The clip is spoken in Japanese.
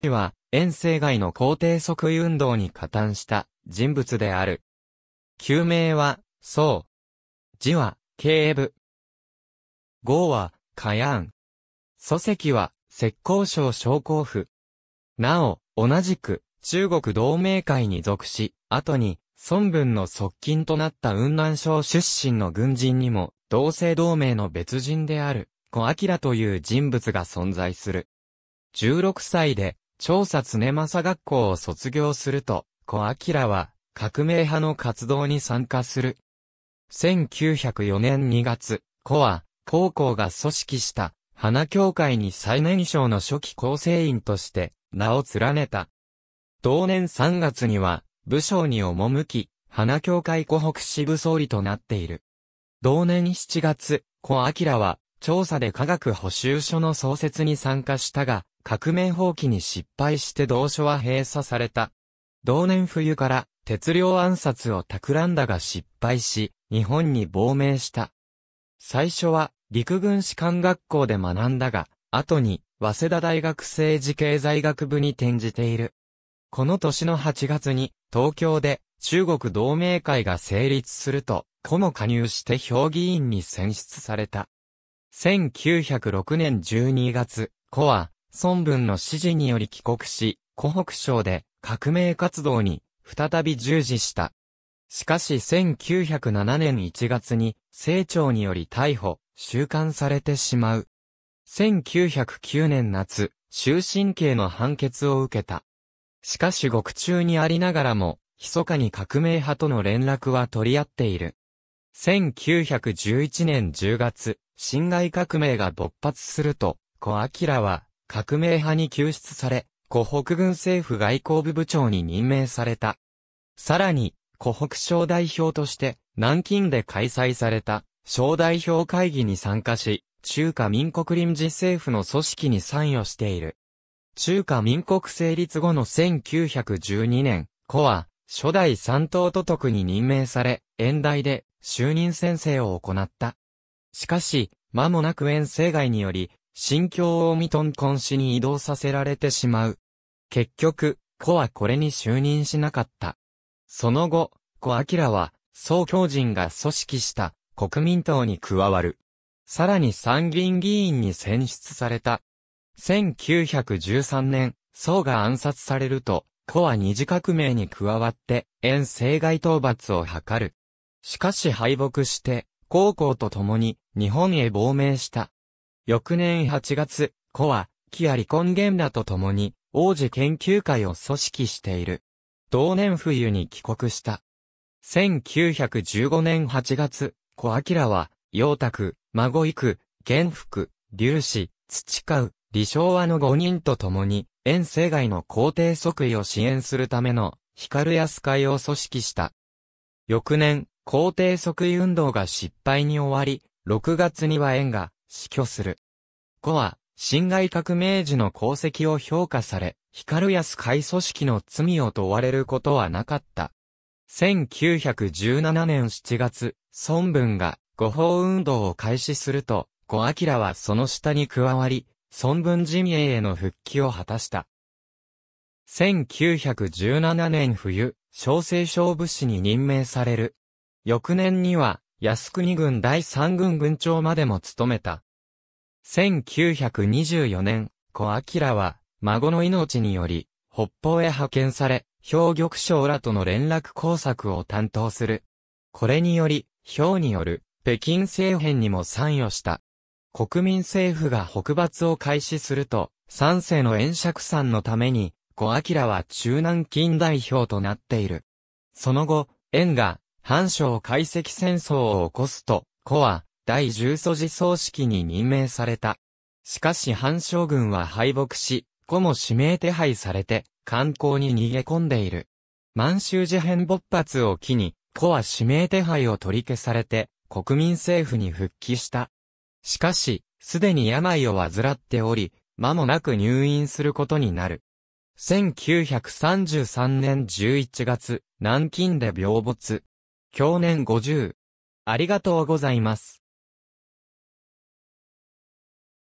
氏は、遠征外の皇帝即位運動に加担した人物である。旧名は、宋。字は、警部。号は、カヤン。祖籍は、浙江省商工府。なお、同じく、中国同盟会に属し、後に、孫文の側近となった雲南省出身の軍人にも、同姓同名の別人である、小明という人物が存在する。16歳で、調査常正学校を卒業すると、小明は革命派の活動に参加する。1904年2月、小は、高校が組織した、花協会に最年少の初期構成員として、名を連ねた。同年3月には、部署に赴き、花協会湖北支部総理となっている。同年7月、小明は、調査で科学補修所の創設に参加したが、革命放棄に失敗して同所は閉鎖された。同年冬から鉄量暗殺を企んだが失敗し、日本に亡命した。最初は陸軍士官学校で学んだが、後に早稲田大学政治経済学部に転じている。この年の8月に東京で中国同盟会が成立すると、子も加入して評議員に選出された。1906年12月、子は孫文の指示により帰国し、湖北省で革命活動に再び従事した。しかし1907年1月に、清張により逮捕、収監されてしまう。1909年夏、終身刑の判決を受けた。しかし獄中にありながらも、密かに革命派との連絡は取り合っている。1911年10月、辛亥革命が勃発すると、小明は革命派に救出され、湖北軍政府外交部部長に任命された。さらに、湖北省代表として、南京で開催された、省代表会議に参加し、中華民国臨時政府の組織に参与している。中華民国成立後の1912年、古は、初代三党都督に任命され、延大で就任宣誓を行った。しかし、間もなく遠征外により、心境をミトンコン氏に移動させられてしまう。結局、コはこれに就任しなかった。その後、コアキラは、総教人が組織した国民党に加わる。さらに参議院議員に選出された。1913年、宋が暗殺されると、コは二次革命に加わって、遠征外討伐を図る。しかし敗北して、高校と共に日本へ亡命した。翌年8月、子は、キアリコンゲンらと共に、王子研究会を組織している。同年冬に帰国した。1915年8月、小明は、陽卓、孫育、玄福、龍子、土川、李昭和の5人と共に、遠征外の皇帝即位を支援するための、光安会を組織した。翌年、皇帝即位運動が失敗に終わり、6月には縁が、死去する。後は、侵害革命時の功績を評価され、光安会組織の罪を問われることはなかった。1917年7月、孫文が誤法運動を開始すると、五明はその下に加わり、孫文陣営への復帰を果たした。1917年冬、小生小武士に任命される。翌年には、靖国軍第三軍軍長までも務めた。1924年、小明は、孫の命により、北方へ派遣され、兵玉将らとの連絡工作を担当する。これにより、兵による、北京政変にも参与した。国民政府が北伐を開始すると、三世の円釈さんのために、小明は中南近代表となっている。その後、縁が藩省解析戦争を起こすと、子は、第十素寺葬式に任命された。しかし藩将軍は敗北し、子も指名手配されて、観光に逃げ込んでいる。満州事変勃発を機に、子は指名手配を取り消されて、国民政府に復帰した。しかし、すでに病を患っており、間もなく入院することになる。1933年11月、南京で病没。享年50。ありがとうございます。